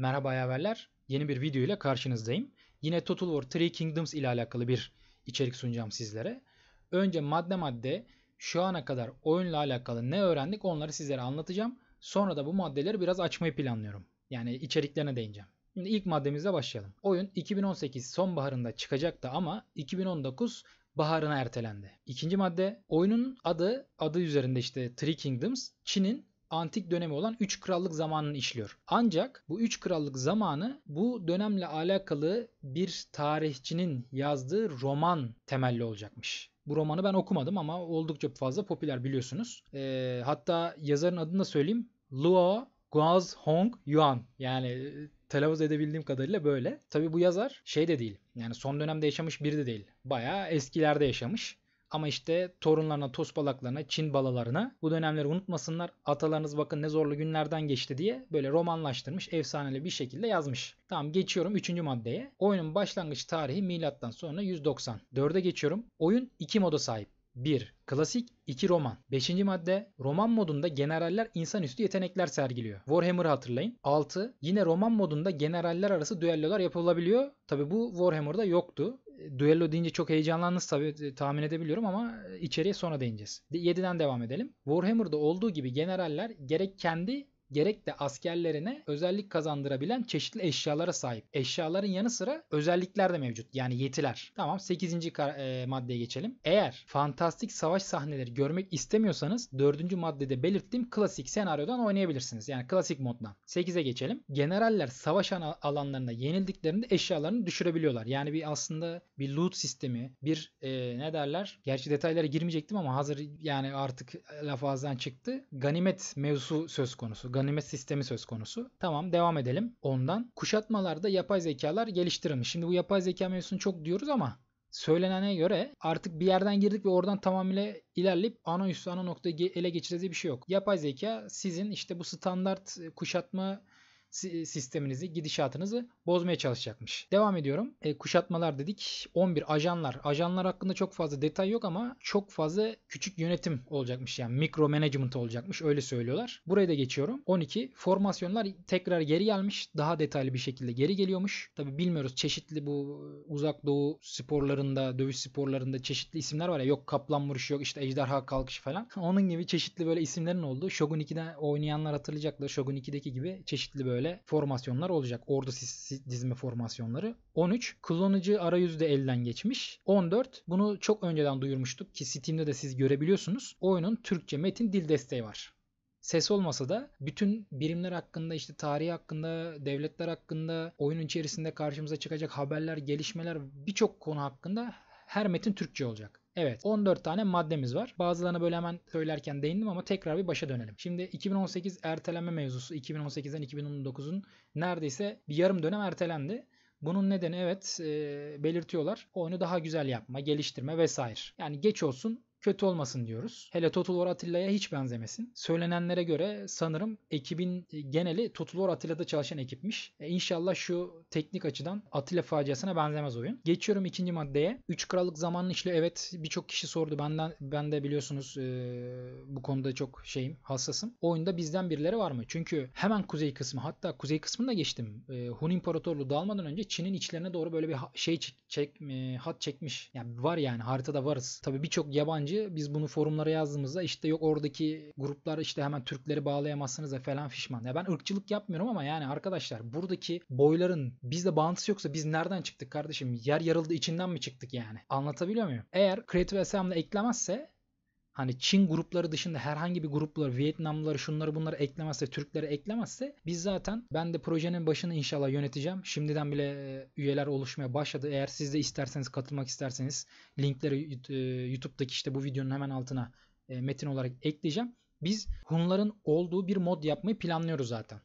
Merhaba yaverler. Yeni bir video ile karşınızdayım. Yine Total War Three Kingdoms ile alakalı bir içerik sunacağım sizlere. Önce madde madde şu ana kadar oyunla alakalı ne öğrendik onları sizlere anlatacağım. Sonra da bu maddeleri biraz açmayı planlıyorum. Yani içeriklerine değineceğim. Şimdi ilk maddemizle başlayalım. Oyun 2018 sonbaharında çıkacaktı ama 2019 baharına ertelendi. İkinci madde oyunun adı adı üzerinde işte Three Kingdoms Çin'in antik dönemi olan 3 krallık zamanını işliyor. Ancak bu 3 krallık zamanı bu dönemle alakalı bir tarihçinin yazdığı roman temelli olacakmış. Bu romanı ben okumadım ama oldukça fazla popüler biliyorsunuz. E, hatta yazarın adını da söyleyeyim. Luo Guaz Hong Yuan. Yani e, telaffuz edebildiğim kadarıyla böyle. Tabi bu yazar şey de değil. Yani son dönemde yaşamış biri de değil. Bayağı eskilerde yaşamış. Ama işte torunlarına, toz balaklarına, Çin balalarına bu dönemleri unutmasınlar. Atalarınız bakın ne zorlu günlerden geçti diye böyle romanlaştırmış, efsaneli bir şekilde yazmış. Tamam geçiyorum 3. maddeye. Oyunun başlangıç tarihi milattan sonra 190. 4'e geçiyorum. Oyun 2 moda sahip. 1. Klasik 2 roman. 5. madde roman modunda generaller insanüstü yetenekler sergiliyor. Warhammer'ı hatırlayın. 6. Yine roman modunda generaller arası düellolar yapılabiliyor. Tabi bu Warhammer'da yoktu duello deyince çok heyecanlandınız tabii e, tahmin edebiliyorum ama e, içeriye sonra değineceğiz. 7'den devam edelim. Warhammer'da olduğu gibi generaller gerek kendi gerek de askerlerine özellik kazandırabilen çeşitli eşyalara sahip. Eşyaların yanı sıra özellikler de mevcut. Yani yetiler. Tamam 8. E, maddeye geçelim. Eğer fantastik savaş sahneleri görmek istemiyorsanız 4. maddede belirttiğim klasik senaryodan oynayabilirsiniz. Yani klasik moddan. 8'e geçelim. Generaller savaş alanlarında yenildiklerinde eşyalarını düşürebiliyorlar. Yani bir aslında bir loot sistemi, bir e, ne derler? Gerçi detaylara girmeyecektim ama hazır yani artık laf ağızdan çıktı. Ganimet mevzu söz konusu ganimet sistemi söz konusu. Tamam devam edelim ondan. Kuşatmalarda yapay zekalar geliştirilmiş. Şimdi bu yapay zeka mevzusunu çok diyoruz ama söylenene göre artık bir yerden girdik ve oradan tamamıyla ilerleyip ana üstü ana noktayı ele geçireceği bir şey yok. Yapay zeka sizin işte bu standart e, kuşatma sisteminizi, gidişatınızı bozmaya çalışacakmış. Devam ediyorum. E, kuşatmalar dedik. 11 ajanlar. Ajanlar hakkında çok fazla detay yok ama çok fazla küçük yönetim olacakmış. Yani mikro management olacakmış. Öyle söylüyorlar. Buraya da geçiyorum. 12 formasyonlar tekrar geri gelmiş. Daha detaylı bir şekilde geri geliyormuş. Tabi bilmiyoruz. Çeşitli bu uzak doğu sporlarında, dövüş sporlarında çeşitli isimler var ya. Yok kaplan vuruşu yok işte ejderha kalkışı falan. Onun gibi çeşitli böyle isimlerin olduğu Shogun 2'de oynayanlar hatırlayacaklar. Shogun 2'deki gibi çeşitli böyle böyle formasyonlar olacak. Ordu dizme formasyonları. 13 kullanıcı arayüzü de elden geçmiş. 14 bunu çok önceden duyurmuştuk ki Steam'de de siz görebiliyorsunuz. Oyunun Türkçe metin dil desteği var ses olmasa da bütün birimler hakkında işte tarihi hakkında, devletler hakkında, oyunun içerisinde karşımıza çıkacak haberler, gelişmeler birçok konu hakkında her metin Türkçe olacak. Evet 14 tane maddemiz var. Bazılarına böyle hemen söylerken değindim ama tekrar bir başa dönelim. Şimdi 2018 erteleme mevzusu 2018'den 2019'un neredeyse bir yarım dönem ertelendi. Bunun nedeni evet e, belirtiyorlar. Oyunu daha güzel yapma, geliştirme vesaire. Yani geç olsun kötü olmasın diyoruz. Hele Total War Atilla'ya hiç benzemesin. Söylenenlere göre sanırım ekibin e, geneli Total War Atilla'da çalışan ekipmiş. E inşallah şu teknik açıdan Atilla faciasına benzemez oyun. Geçiyorum ikinci maddeye. Üç Krallık zamanlı işle evet birçok kişi sordu. Benden ben de biliyorsunuz e, bu konuda çok şeyim hassasım. Oyunda bizden birileri var mı? Çünkü hemen kuzey kısmı hatta kuzey kısmında geçtim. E, Hun İmparatorluğu dalmadan önce Çin'in içlerine doğru böyle bir şey çek, çek e, hat çekmiş. Yani var yani haritada varız. Tabii birçok yabancı amacı biz bunu forumlara yazdığımızda işte yok oradaki gruplar işte hemen Türkleri bağlayamazsınız ya falan fişman. Ya ben ırkçılık yapmıyorum ama yani arkadaşlar buradaki boyların bizde bağıntısı yoksa biz nereden çıktık kardeşim? Yer yarıldı içinden mi çıktık yani? Anlatabiliyor muyum? Eğer Creative Assembly eklemezse hani Çin grupları dışında herhangi bir gruplar, Vietnamlıları şunları bunları eklemezse Türkleri eklemezse biz zaten ben de projenin başını inşallah yöneteceğim. Şimdiden bile e, üyeler oluşmaya başladı. Eğer siz de isterseniz katılmak isterseniz linkleri e, YouTube'daki işte bu videonun hemen altına e, metin olarak ekleyeceğim. Biz Hunların olduğu bir mod yapmayı planlıyoruz zaten.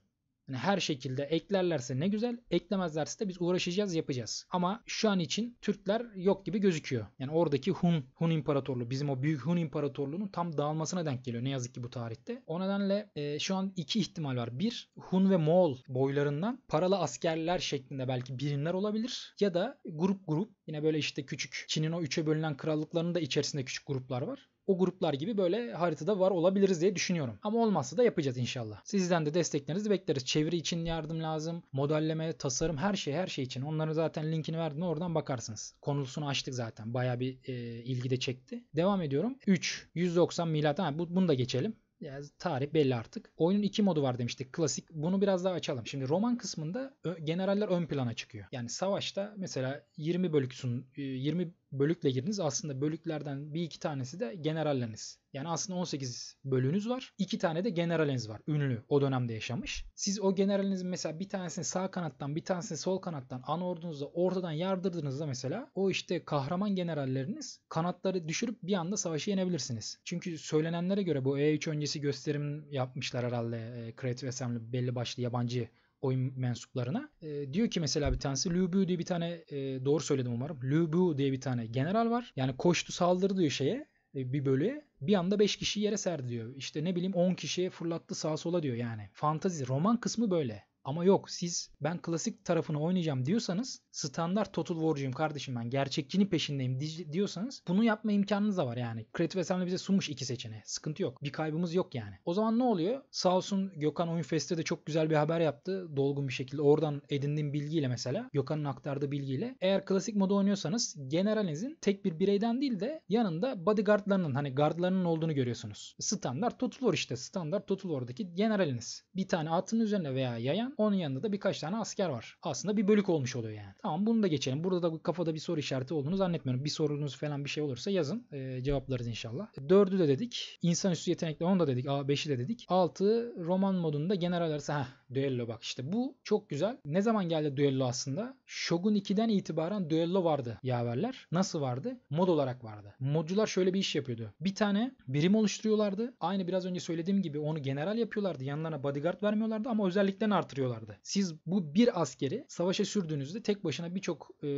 Yani her şekilde eklerlerse ne güzel, eklemezlerse de biz uğraşacağız, yapacağız. Ama şu an için Türkler yok gibi gözüküyor. Yani oradaki Hun, Hun İmparatorluğu, bizim o büyük Hun İmparatorluğu'nun tam dağılmasına denk geliyor ne yazık ki bu tarihte. O nedenle e, şu an iki ihtimal var. Bir, Hun ve Moğol boylarından paralı askerler şeklinde belki birimler olabilir. Ya da grup grup yine böyle işte küçük Çin'in o üçe bölünen krallıklarının da içerisinde küçük gruplar var o gruplar gibi böyle haritada var olabiliriz diye düşünüyorum. Ama olmazsa da yapacağız inşallah. Sizden de desteklerinizi bekleriz. Çeviri için yardım lazım. Modelleme, tasarım her şey her şey için. Onların zaten linkini verdim oradan bakarsınız. Konusunu açtık zaten. Baya bir e, ilgi de çekti. Devam ediyorum. 3. 190 milat. Ha, bu, bunu da geçelim. Yani tarih belli artık. Oyunun iki modu var demiştik. Klasik. Bunu biraz daha açalım. Şimdi roman kısmında generaller ön plana çıkıyor. Yani savaşta mesela 20 bölüksün 20 bölükle girdiniz. Aslında bölüklerden bir iki tanesi de generalleriniz. Yani aslında 18 bölünüz var. İki tane de generaliniz var. Ünlü o dönemde yaşamış. Siz o generalinizin mesela bir tanesini sağ kanattan bir tanesini sol kanattan ana ordunuzda ortadan yardırdığınızda mesela o işte kahraman generalleriniz kanatları düşürüp bir anda savaşı yenebilirsiniz. Çünkü söylenenlere göre bu E3 öncesi gösterim yapmışlar herhalde e, Creative Assembly belli başlı yabancı oyun mensuplarına. E, diyor ki mesela bir tanesi Liu Bu diye bir tane e, doğru söyledim umarım. Liu Bu diye bir tane general var. Yani koştu saldırdı diyor şeye e, bir bölüye bir anda 5 kişiyi yere serdi diyor. İşte ne bileyim 10 kişiye fırlattı sağa sola diyor yani. Fantazi roman kısmı böyle. Ama yok siz ben klasik tarafını oynayacağım diyorsanız standart Total War'cuyum kardeşim ben gerçekçinin peşindeyim diyorsanız bunu yapma imkanınız da var yani. Creative Assembly bize sunmuş iki seçeneği. Sıkıntı yok. Bir kaybımız yok yani. O zaman ne oluyor? Sağ olsun Gökhan Oyunfest'te de çok güzel bir haber yaptı. Dolgun bir şekilde oradan edindiğim bilgiyle mesela Gökhan'ın aktardığı bilgiyle eğer klasik modu oynuyorsanız generalinizin tek bir bireyden değil de yanında bodyguardlarının hani guardlarının olduğunu görüyorsunuz. Standart Total War işte. Standart Total War'daki generaliniz. Bir tane atın üzerine veya yayan onun yanında da birkaç tane asker var. Aslında bir bölük olmuş oluyor yani. Tamam bunu da geçelim. Burada da kafada bir soru işareti olduğunu zannetmiyorum. Bir sorunuz falan bir şey olursa yazın. E, cevaplarız inşallah. Dördü de dedik. İnsanüstü yetenekli onu da dedik. A5'i de dedik. Altı roman modunda general arası. Heh, Duello bak işte bu çok güzel. Ne zaman geldi Duello aslında? Shogun 2'den itibaren Duello vardı yaverler. Nasıl vardı? Mod olarak vardı. Modcular şöyle bir iş yapıyordu. Bir tane birim oluşturuyorlardı. Aynı biraz önce söylediğim gibi onu general yapıyorlardı. Yanlarına bodyguard vermiyorlardı ama özelliklerini artırıyorlardı. Siz bu bir askeri savaşa sürdüğünüzde tek başına birçok e,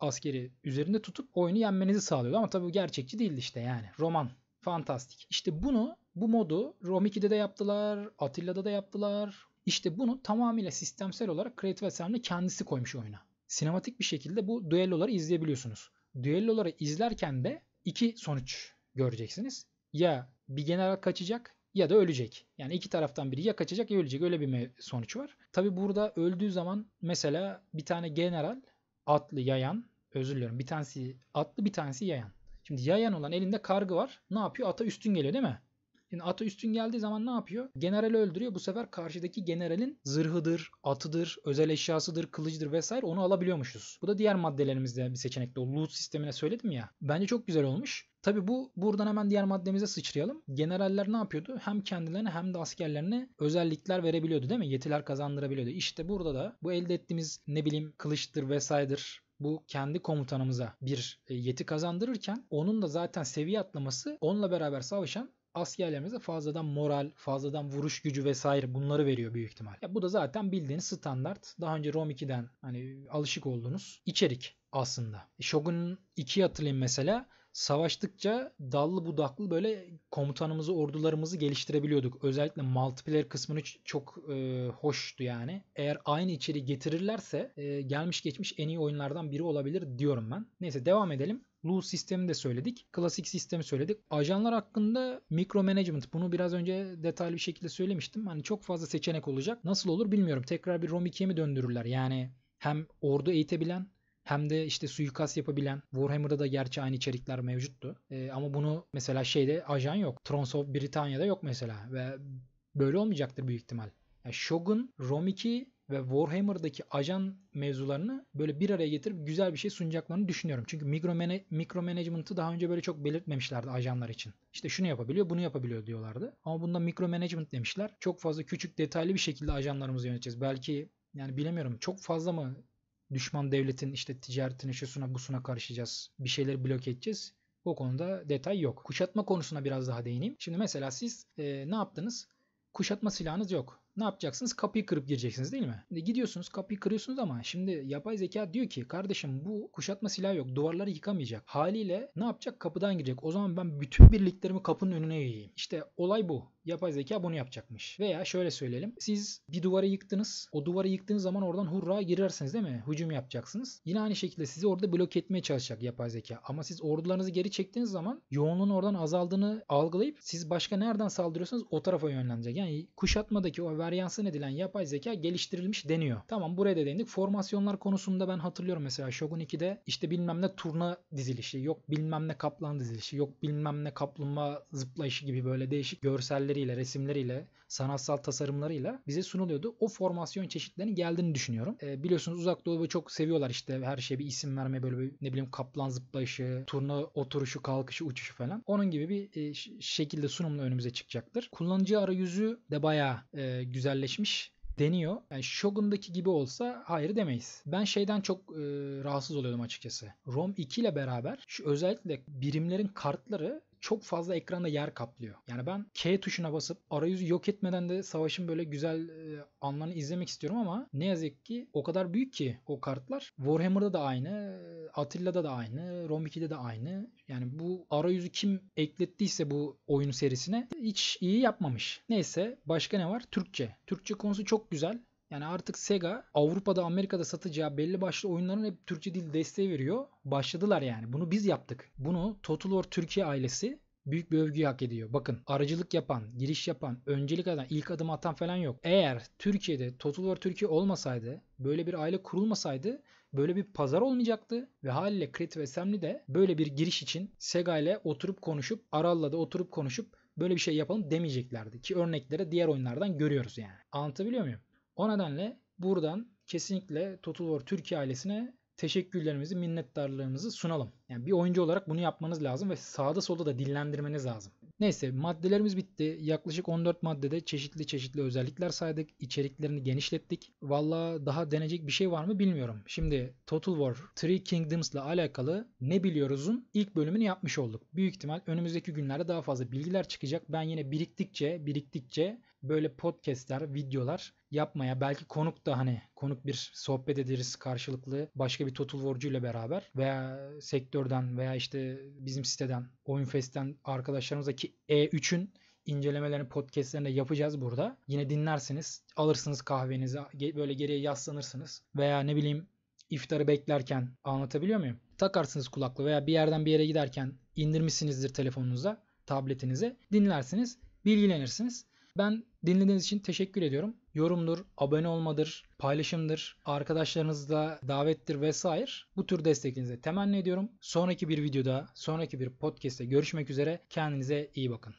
askeri üzerinde tutup oyunu yenmenizi sağlıyordu. Ama tabii bu gerçekçi değildi işte yani. Roman Fantastik. İşte bunu bu modu Rom 2'de de yaptılar, Atilla'da da yaptılar. İşte bunu tamamıyla sistemsel olarak Creative Assembly kendisi koymuş oyuna. Sinematik bir şekilde bu düelloları izleyebiliyorsunuz. Düelloları izlerken de iki sonuç göreceksiniz. Ya bir general kaçacak ya da ölecek. Yani iki taraftan biri ya kaçacak ya ölecek. Öyle bir sonuç var. Tabi burada öldüğü zaman mesela bir tane general atlı yayan özür diliyorum bir tanesi atlı bir tanesi yayan. Şimdi yayan olan elinde kargı var. Ne yapıyor? Ata üstün geliyor değil mi? Şimdi ata üstün geldiği zaman ne yapıyor? Generali öldürüyor. Bu sefer karşıdaki generalin zırhıdır, atıdır, özel eşyasıdır, kılıcıdır vesaire onu alabiliyormuşuz. Bu da diğer maddelerimizde bir seçenekte. O loot sistemine söyledim ya. Bence çok güzel olmuş. Tabi bu buradan hemen diğer maddemize sıçrayalım. Generaller ne yapıyordu? Hem kendilerine hem de askerlerine özellikler verebiliyordu değil mi? Yetiler kazandırabiliyordu. İşte burada da bu elde ettiğimiz ne bileyim kılıçtır vesaydır bu kendi komutanımıza bir e, yeti kazandırırken onun da zaten seviye atlaması onunla beraber savaşan askerlerimize fazladan moral, fazladan vuruş gücü vesaire bunları veriyor büyük ihtimal. Ya bu da zaten bildiğiniz standart. Daha önce Rom 2'den hani alışık olduğunuz içerik aslında. E, Shogun 2'yi hatırlayın mesela savaştıkça dallı budaklı böyle komutanımızı, ordularımızı geliştirebiliyorduk. Özellikle multiplayer kısmını çok e, hoştu yani. Eğer aynı içeriği getirirlerse e, gelmiş geçmiş en iyi oyunlardan biri olabilir diyorum ben. Neyse devam edelim. Loose sistemi de söyledik. Klasik sistemi söyledik. Ajanlar hakkında mikro management bunu biraz önce detaylı bir şekilde söylemiştim. Hani çok fazla seçenek olacak. Nasıl olur bilmiyorum. Tekrar bir Rom 2'ye mi döndürürler? Yani hem ordu eğitebilen hem de işte suikast yapabilen Warhammer'da da gerçi aynı içerikler mevcuttu. E, ama bunu mesela şeyde ajan yok. Thrones of Britanya'da yok mesela ve böyle olmayacaktır büyük ihtimal. Yani Shogun, Rom 2 ve Warhammer'daki ajan mevzularını böyle bir araya getirip güzel bir şey sunacaklarını düşünüyorum. Çünkü mikro mikromanagement'ı daha önce böyle çok belirtmemişlerdi ajanlar için. İşte şunu yapabiliyor, bunu yapabiliyor diyorlardı. Ama bunda mikro mikromanagement demişler. Çok fazla küçük detaylı bir şekilde ajanlarımızı yöneteceğiz. Belki yani bilemiyorum çok fazla mı düşman devletin işte ticaretine şusuna busuna karışacağız. Bir şeyleri bloke edeceğiz. O konuda detay yok. Kuşatma konusuna biraz daha değineyim. Şimdi mesela siz e, ne yaptınız? Kuşatma silahınız yok ne yapacaksınız? Kapıyı kırıp gireceksiniz değil mi? Şimdi gidiyorsunuz kapıyı kırıyorsunuz ama şimdi yapay zeka diyor ki kardeşim bu kuşatma silahı yok. Duvarları yıkamayacak. Haliyle ne yapacak? Kapıdan girecek. O zaman ben bütün birliklerimi kapının önüne yiyeyim. İşte olay bu. Yapay zeka bunu yapacakmış. Veya şöyle söyleyelim. Siz bir duvarı yıktınız. O duvarı yıktığınız zaman oradan hurra girersiniz değil mi? Hücum yapacaksınız. Yine aynı şekilde sizi orada blok etmeye çalışacak yapay zeka. Ama siz ordularınızı geri çektiğiniz zaman yoğunluğun oradan azaldığını algılayıp siz başka nereden saldırıyorsanız o tarafa yönlenecek. Yani kuşatmadaki o varyansın edilen yapay zeka geliştirilmiş deniyor. Tamam buraya da değindik. Formasyonlar konusunda ben hatırlıyorum mesela Shogun 2'de işte bilmem ne turna dizilişi, yok bilmem ne kaplan dizilişi, yok bilmem ne kaplumba zıplayışı gibi böyle değişik görselleriyle, resimleriyle, sanatsal tasarımlarıyla bize sunuluyordu. O formasyon çeşitlerinin geldiğini düşünüyorum. E, biliyorsunuz uzak doğu çok seviyorlar işte her şeye bir isim vermeye böyle bir ne bileyim kaplan zıplayışı, turna oturuşu, kalkışı, uçuşu falan. Onun gibi bir e, şekilde sunumla önümüze çıkacaktır. Kullanıcı arayüzü de bayağı e, güzelleşmiş deniyor. Yani Shogun'daki gibi olsa hayır demeyiz. Ben şeyden çok e, rahatsız oluyordum açıkçası. Rom 2 ile beraber şu özellikle birimlerin kartları çok fazla ekranda yer kaplıyor. Yani ben K tuşuna basıp arayüzü yok etmeden de savaşın böyle güzel e, anlarını izlemek istiyorum ama ne yazık ki o kadar büyük ki o kartlar. Warhammer'da da aynı, e, Attila'da da aynı, Rom 2'de de aynı. Yani bu arayüzü kim eklettiyse bu oyun serisine hiç iyi yapmamış. Neyse başka ne var? Türkçe. Türkçe konusu çok güzel. Yani artık Sega Avrupa'da Amerika'da satacağı belli başlı oyunların hep Türkçe dil desteği veriyor. Başladılar yani. Bunu biz yaptık. Bunu Total War Türkiye ailesi büyük bir övgü hak ediyor. Bakın aracılık yapan, giriş yapan, öncelik eden, ilk adım atan falan yok. Eğer Türkiye'de Total War Türkiye olmasaydı, böyle bir aile kurulmasaydı böyle bir pazar olmayacaktı ve haliyle Creative Assembly de böyle bir giriş için Sega ile oturup konuşup Aral'la da oturup konuşup böyle bir şey yapalım demeyeceklerdi ki örnekleri diğer oyunlardan görüyoruz yani. Anlatabiliyor muyum? O nedenle buradan kesinlikle Total War Türkiye ailesine teşekkürlerimizi, minnettarlığımızı sunalım. Yani bir oyuncu olarak bunu yapmanız lazım ve sağda solda da dinlendirmeniz lazım. Neyse maddelerimiz bitti. Yaklaşık 14 maddede çeşitli çeşitli özellikler saydık. içeriklerini genişlettik. Valla daha denecek bir şey var mı bilmiyorum. Şimdi Total War Three Kingdoms'la alakalı ne biliyoruz'un ilk bölümünü yapmış olduk. Büyük ihtimal önümüzdeki günlerde daha fazla bilgiler çıkacak. Ben yine biriktikçe biriktikçe böyle podcastler, videolar yapmaya belki konuk da hani konuk bir sohbet ederiz karşılıklı başka bir Total War'cuyla beraber veya sektörden veya işte bizim siteden Oyun Fest'ten arkadaşlarımızdaki E3'ün incelemelerini podcastlerinde yapacağız burada. Yine dinlersiniz, alırsınız kahvenizi, böyle geriye yaslanırsınız veya ne bileyim iftarı beklerken anlatabiliyor muyum? Takarsınız kulaklığı veya bir yerden bir yere giderken indirmişsinizdir telefonunuza, tabletinize dinlersiniz, bilgilenirsiniz. Ben dinlediğiniz için teşekkür ediyorum. Yorumdur, abone olmadır, paylaşımdır, arkadaşlarınızla davettir vesaire. Bu tür desteklerinizi temenni ediyorum. Sonraki bir videoda, sonraki bir podcast'te görüşmek üzere. Kendinize iyi bakın.